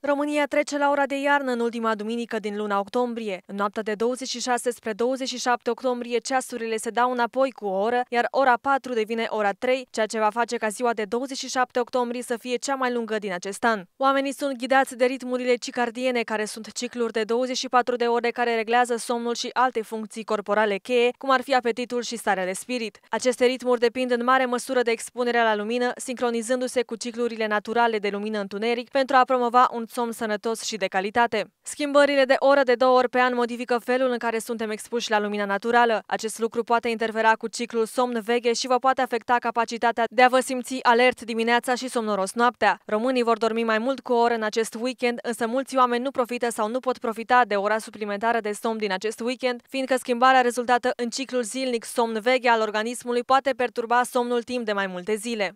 România trece la ora de iarnă în ultima duminică din luna octombrie. În noaptea de 26 spre 27 octombrie, ceasurile se dau înapoi cu o oră, iar ora 4 devine ora 3, ceea ce va face ca ziua de 27 octombrie să fie cea mai lungă din acest an. Oamenii sunt ghidați de ritmurile cicardiene, care sunt cicluri de 24 de ore care reglează somnul și alte funcții corporale cheie, cum ar fi apetitul și starea de spirit. Aceste ritmuri depind în mare măsură de expunerea la lumină, sincronizându-se cu ciclurile naturale de lumină-întuneric pentru a promova un somn sănătos și de calitate. Schimbările de oră de două ori pe an modifică felul în care suntem expuși la lumina naturală. Acest lucru poate interfera cu ciclul somn-veche și vă poate afecta capacitatea de a vă simți alert dimineața și somnoros noaptea. Românii vor dormi mai mult cu o oră în acest weekend, însă mulți oameni nu profită sau nu pot profita de ora suplimentară de somn din acest weekend, fiindcă schimbarea rezultată în ciclul zilnic somn-veche al organismului poate perturba somnul timp de mai multe zile.